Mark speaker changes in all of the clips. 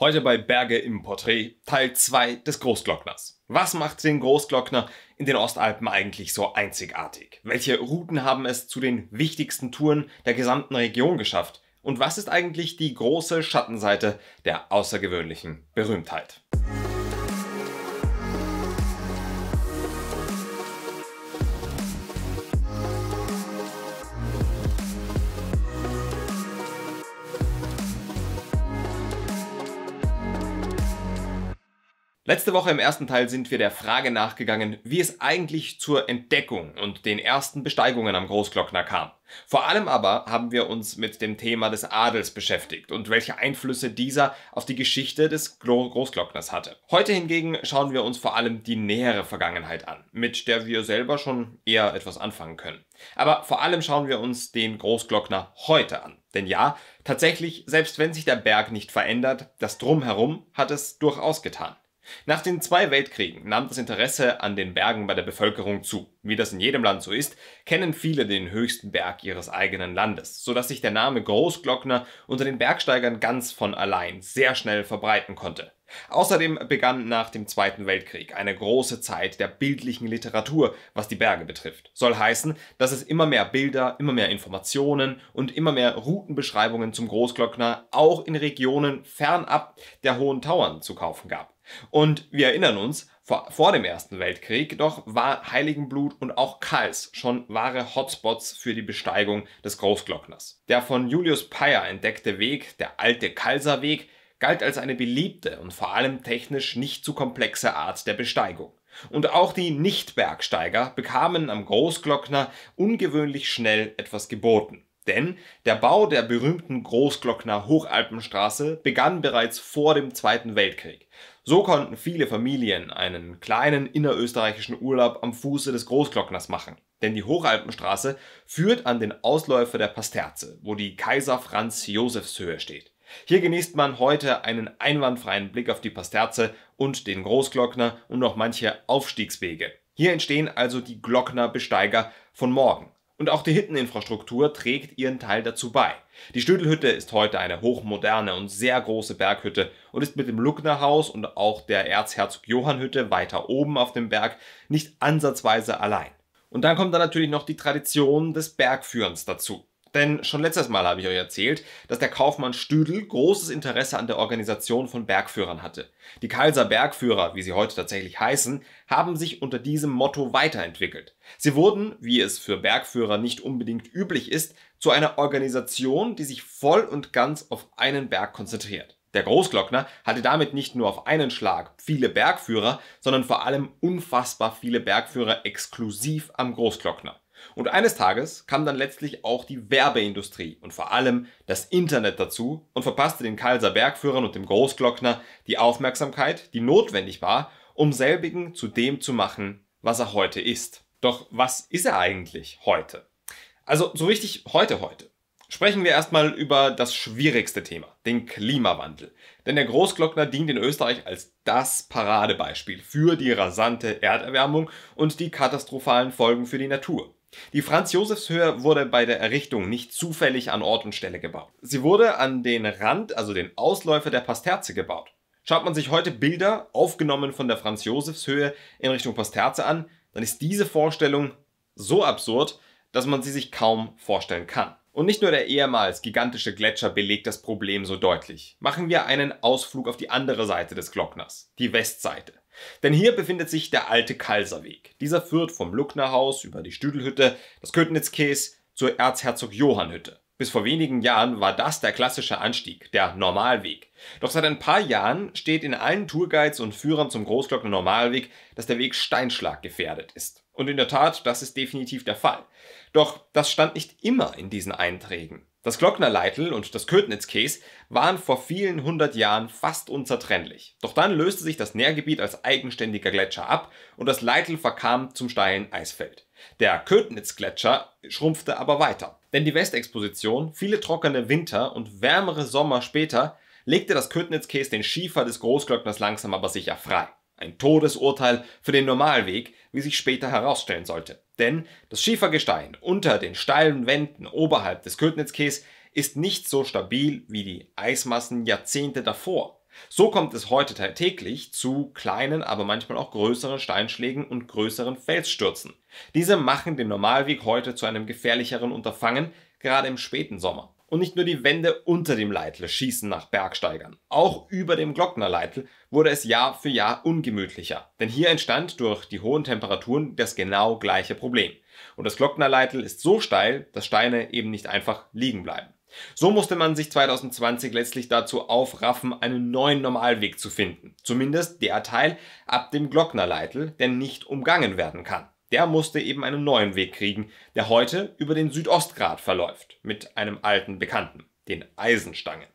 Speaker 1: Heute bei Berge im Porträt Teil 2 des Großglockners. Was macht den Großglockner in den Ostalpen eigentlich so einzigartig? Welche Routen haben es zu den wichtigsten Touren der gesamten Region geschafft? Und was ist eigentlich die große Schattenseite der außergewöhnlichen Berühmtheit? Letzte Woche im ersten Teil sind wir der Frage nachgegangen, wie es eigentlich zur Entdeckung und den ersten Besteigungen am Großglockner kam. Vor allem aber haben wir uns mit dem Thema des Adels beschäftigt und welche Einflüsse dieser auf die Geschichte des Großglockners hatte. Heute hingegen schauen wir uns vor allem die nähere Vergangenheit an, mit der wir selber schon eher etwas anfangen können. Aber vor allem schauen wir uns den Großglockner heute an. Denn ja, tatsächlich, selbst wenn sich der Berg nicht verändert, das Drumherum hat es durchaus getan. Nach den zwei Weltkriegen nahm das Interesse an den Bergen bei der Bevölkerung zu. Wie das in jedem Land so ist, kennen viele den höchsten Berg ihres eigenen Landes, so dass sich der Name Großglockner unter den Bergsteigern ganz von allein sehr schnell verbreiten konnte. Außerdem begann nach dem Zweiten Weltkrieg eine große Zeit der bildlichen Literatur, was die Berge betrifft. Soll heißen, dass es immer mehr Bilder, immer mehr Informationen und immer mehr Routenbeschreibungen zum Großglockner auch in Regionen fernab der Hohen Tauern zu kaufen gab. Und wir erinnern uns, vor, vor dem Ersten Weltkrieg doch war Heiligenblut und auch Kals schon wahre Hotspots für die Besteigung des Großglockners. Der von Julius Peyer entdeckte Weg, der alte Kalserweg, galt als eine beliebte und vor allem technisch nicht zu komplexe Art der Besteigung. Und auch die Nicht-Bergsteiger bekamen am Großglockner ungewöhnlich schnell etwas geboten. Denn der Bau der berühmten Großglockner Hochalpenstraße begann bereits vor dem Zweiten Weltkrieg. So konnten viele Familien einen kleinen innerösterreichischen Urlaub am Fuße des Großglockners machen. Denn die Hochalpenstraße führt an den Ausläufer der Pasterze, wo die Kaiser Franz Josefs Höhe steht. Hier genießt man heute einen einwandfreien Blick auf die Pasterze und den Großglockner und noch manche Aufstiegswege. Hier entstehen also die Glocknerbesteiger von morgen. Und auch die Hütteninfrastruktur trägt ihren Teil dazu bei. Die Stödelhütte ist heute eine hochmoderne und sehr große Berghütte und ist mit dem Lucknerhaus und auch der Erzherzog Johann Hütte weiter oben auf dem Berg nicht ansatzweise allein. Und dann kommt da natürlich noch die Tradition des Bergführens dazu. Denn schon letztes Mal habe ich euch erzählt, dass der Kaufmann Stüdel großes Interesse an der Organisation von Bergführern hatte. Die Kalser Bergführer, wie sie heute tatsächlich heißen, haben sich unter diesem Motto weiterentwickelt. Sie wurden, wie es für Bergführer nicht unbedingt üblich ist, zu einer Organisation, die sich voll und ganz auf einen Berg konzentriert. Der Großglockner hatte damit nicht nur auf einen Schlag viele Bergführer, sondern vor allem unfassbar viele Bergführer exklusiv am Großglockner. Und eines Tages kam dann letztlich auch die Werbeindustrie und vor allem das Internet dazu und verpasste den Kalser Bergführern und dem Großglockner die Aufmerksamkeit, die notwendig war, um selbigen zu dem zu machen, was er heute ist. Doch was ist er eigentlich heute? Also so richtig heute heute. Sprechen wir erstmal über das schwierigste Thema, den Klimawandel. Denn der Großglockner dient in Österreich als das Paradebeispiel für die rasante Erderwärmung und die katastrophalen Folgen für die Natur. Die Franz-Josefs-Höhe wurde bei der Errichtung nicht zufällig an Ort und Stelle gebaut. Sie wurde an den Rand, also den Ausläufer der Pasterze gebaut. Schaut man sich heute Bilder, aufgenommen von der Franz-Josefs-Höhe in Richtung Pasterze an, dann ist diese Vorstellung so absurd, dass man sie sich kaum vorstellen kann. Und nicht nur der ehemals gigantische Gletscher belegt das Problem so deutlich. Machen wir einen Ausflug auf die andere Seite des Glockners, die Westseite. Denn hier befindet sich der alte Kalserweg. Dieser führt vom Luckner Haus über die Stüdelhütte, das Kötnitzkäs zur Erzherzog Johann Hütte. Bis vor wenigen Jahren war das der klassische Anstieg, der Normalweg. Doch seit ein paar Jahren steht in allen Tourguides und Führern zum Großglockner Normalweg, dass der Weg Steinschlag gefährdet ist. Und in der Tat, das ist definitiv der Fall. Doch das stand nicht immer in diesen Einträgen. Das Glocknerleitl und das Ködnitzkäs waren vor vielen hundert Jahren fast unzertrennlich. Doch dann löste sich das Nährgebiet als eigenständiger Gletscher ab und das Leitl verkam zum steilen Eisfeld. Der Ködnitzgletscher schrumpfte aber weiter, denn die Westexposition, viele trockene Winter und wärmere Sommer später legte das Ködnitzkäs den Schiefer des Großglockners langsam aber sicher frei. Ein Todesurteil für den Normalweg, wie sich später herausstellen sollte. Denn das Schiefergestein unter den steilen Wänden oberhalb des Ködnitzkees ist nicht so stabil wie die Eismassen Jahrzehnte davor. So kommt es heute täglich zu kleinen, aber manchmal auch größeren Steinschlägen und größeren Felsstürzen. Diese machen den Normalweg heute zu einem gefährlicheren Unterfangen, gerade im späten Sommer. Und nicht nur die Wände unter dem Leitl schießen nach Bergsteigern. Auch über dem Glocknerleitl wurde es Jahr für Jahr ungemütlicher. Denn hier entstand durch die hohen Temperaturen das genau gleiche Problem. Und das Glocknerleitl ist so steil, dass Steine eben nicht einfach liegen bleiben. So musste man sich 2020 letztlich dazu aufraffen, einen neuen Normalweg zu finden. Zumindest der Teil ab dem Glocknerleitl, der nicht umgangen werden kann. Der musste eben einen neuen Weg kriegen, der heute über den Südostgrat verläuft, mit einem alten Bekannten, den Eisenstangen.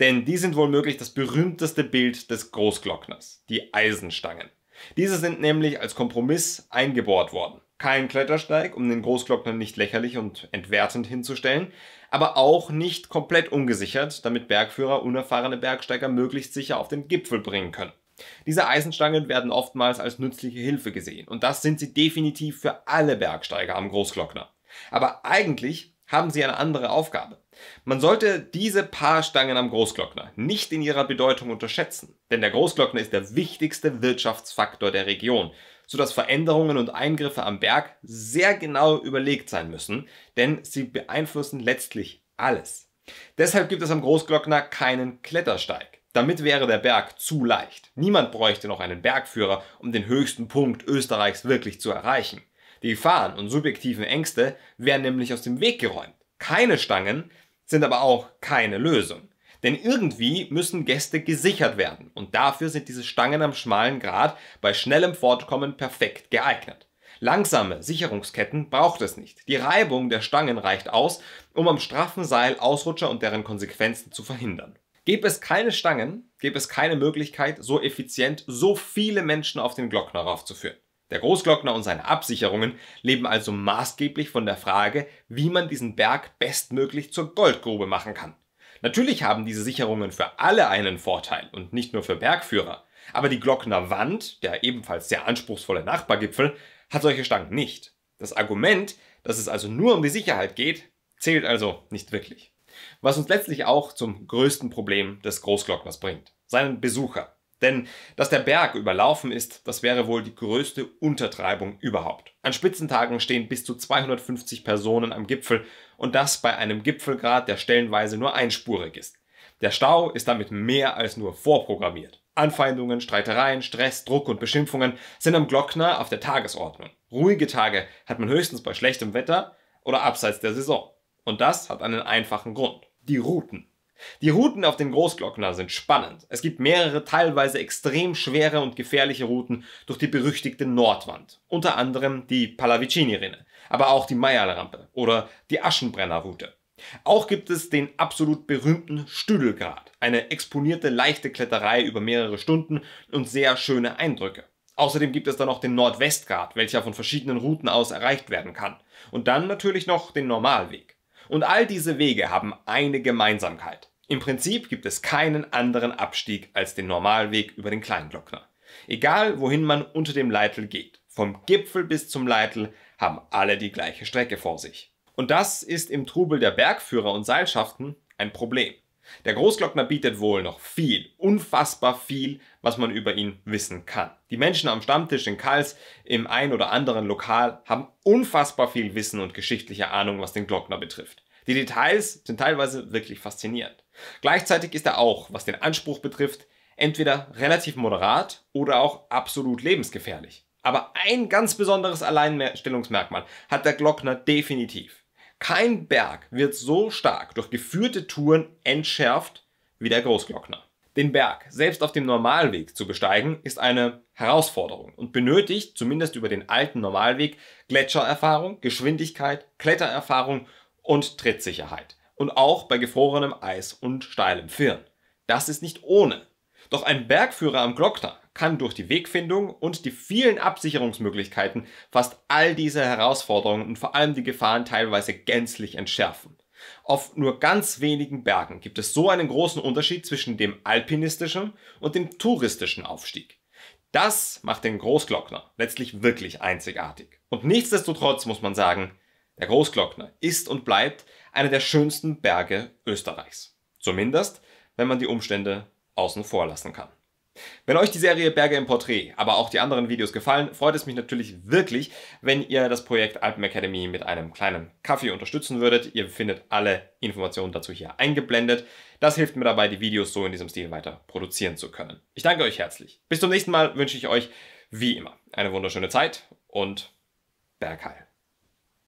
Speaker 1: Denn die sind wohl möglich das berühmteste Bild des Großglockners, die Eisenstangen. Diese sind nämlich als Kompromiss eingebohrt worden. Kein Klettersteig, um den Großglockner nicht lächerlich und entwertend hinzustellen, aber auch nicht komplett ungesichert, damit Bergführer unerfahrene Bergsteiger möglichst sicher auf den Gipfel bringen können. Diese Eisenstangen werden oftmals als nützliche Hilfe gesehen und das sind sie definitiv für alle Bergsteiger am Großglockner. Aber eigentlich haben sie eine andere Aufgabe. Man sollte diese paar Stangen am Großglockner nicht in ihrer Bedeutung unterschätzen, denn der Großglockner ist der wichtigste Wirtschaftsfaktor der Region, sodass Veränderungen und Eingriffe am Berg sehr genau überlegt sein müssen, denn sie beeinflussen letztlich alles. Deshalb gibt es am Großglockner keinen Klettersteig. Damit wäre der Berg zu leicht. Niemand bräuchte noch einen Bergführer, um den höchsten Punkt Österreichs wirklich zu erreichen. Die Gefahren und subjektiven Ängste wären nämlich aus dem Weg geräumt. Keine Stangen sind aber auch keine Lösung. Denn irgendwie müssen Gäste gesichert werden und dafür sind diese Stangen am schmalen Grat bei schnellem Fortkommen perfekt geeignet. Langsame Sicherungsketten braucht es nicht. Die Reibung der Stangen reicht aus, um am straffen Seil Ausrutscher und deren Konsequenzen zu verhindern. Gäbe es keine Stangen, gäbe es keine Möglichkeit, so effizient so viele Menschen auf den Glockner raufzuführen. Der Großglockner und seine Absicherungen leben also maßgeblich von der Frage, wie man diesen Berg bestmöglich zur Goldgrube machen kann. Natürlich haben diese Sicherungen für alle einen Vorteil und nicht nur für Bergführer. Aber die Glockner Wand, der ebenfalls sehr anspruchsvolle Nachbargipfel, hat solche Stangen nicht. Das Argument, dass es also nur um die Sicherheit geht, zählt also nicht wirklich was uns letztlich auch zum größten Problem des Großglockners bringt, seinen Besucher. Denn dass der Berg überlaufen ist, das wäre wohl die größte Untertreibung überhaupt. An Spitzentagen stehen bis zu 250 Personen am Gipfel und das bei einem Gipfelgrad, der stellenweise nur einspurig ist. Der Stau ist damit mehr als nur vorprogrammiert. Anfeindungen, Streitereien, Stress, Druck und Beschimpfungen sind am Glockner auf der Tagesordnung. Ruhige Tage hat man höchstens bei schlechtem Wetter oder abseits der Saison. Und das hat einen einfachen Grund. Die Routen. Die Routen auf den Großglockner sind spannend. Es gibt mehrere teilweise extrem schwere und gefährliche Routen durch die berüchtigte Nordwand. Unter anderem die Pallavicini-Rinne, aber auch die Meierl-Rampe oder die Aschenbrenner-Route. Auch gibt es den absolut berühmten Stüdelgrat, eine exponierte leichte Kletterei über mehrere Stunden und sehr schöne Eindrücke. Außerdem gibt es dann noch den Nordwestgrat, welcher von verschiedenen Routen aus erreicht werden kann. Und dann natürlich noch den Normalweg. Und all diese Wege haben eine Gemeinsamkeit. Im Prinzip gibt es keinen anderen Abstieg als den Normalweg über den Kleinglockner. Egal wohin man unter dem Leitl geht, vom Gipfel bis zum Leitl haben alle die gleiche Strecke vor sich. Und das ist im Trubel der Bergführer und Seilschaften ein Problem. Der Großglockner bietet wohl noch viel, unfassbar viel, was man über ihn wissen kann. Die Menschen am Stammtisch in Karls im ein oder anderen Lokal haben unfassbar viel Wissen und geschichtliche Ahnung, was den Glockner betrifft. Die Details sind teilweise wirklich faszinierend. Gleichzeitig ist er auch, was den Anspruch betrifft, entweder relativ moderat oder auch absolut lebensgefährlich. Aber ein ganz besonderes Alleinstellungsmerkmal hat der Glockner definitiv. Kein Berg wird so stark durch geführte Touren entschärft wie der Großglockner. Den Berg selbst auf dem Normalweg zu besteigen ist eine Herausforderung und benötigt, zumindest über den alten Normalweg, Gletschererfahrung, Geschwindigkeit, Klettererfahrung und Trittsicherheit. Und auch bei gefrorenem Eis und steilem Firn. Das ist nicht ohne. Doch ein Bergführer am Glockner kann durch die Wegfindung und die vielen Absicherungsmöglichkeiten fast all diese Herausforderungen und vor allem die Gefahren teilweise gänzlich entschärfen. Auf nur ganz wenigen Bergen gibt es so einen großen Unterschied zwischen dem alpinistischen und dem touristischen Aufstieg. Das macht den Großglockner letztlich wirklich einzigartig. Und nichtsdestotrotz muss man sagen, der Großglockner ist und bleibt einer der schönsten Berge Österreichs. Zumindest, wenn man die Umstände außen vor lassen kann. Wenn euch die Serie Berge im Porträt, aber auch die anderen Videos gefallen, freut es mich natürlich wirklich, wenn ihr das Projekt Alpen Academy mit einem kleinen Kaffee unterstützen würdet. Ihr findet alle Informationen dazu hier eingeblendet. Das hilft mir dabei, die Videos so in diesem Stil weiter produzieren zu können. Ich danke euch herzlich. Bis zum nächsten Mal wünsche ich euch wie immer eine wunderschöne Zeit und Bergheil.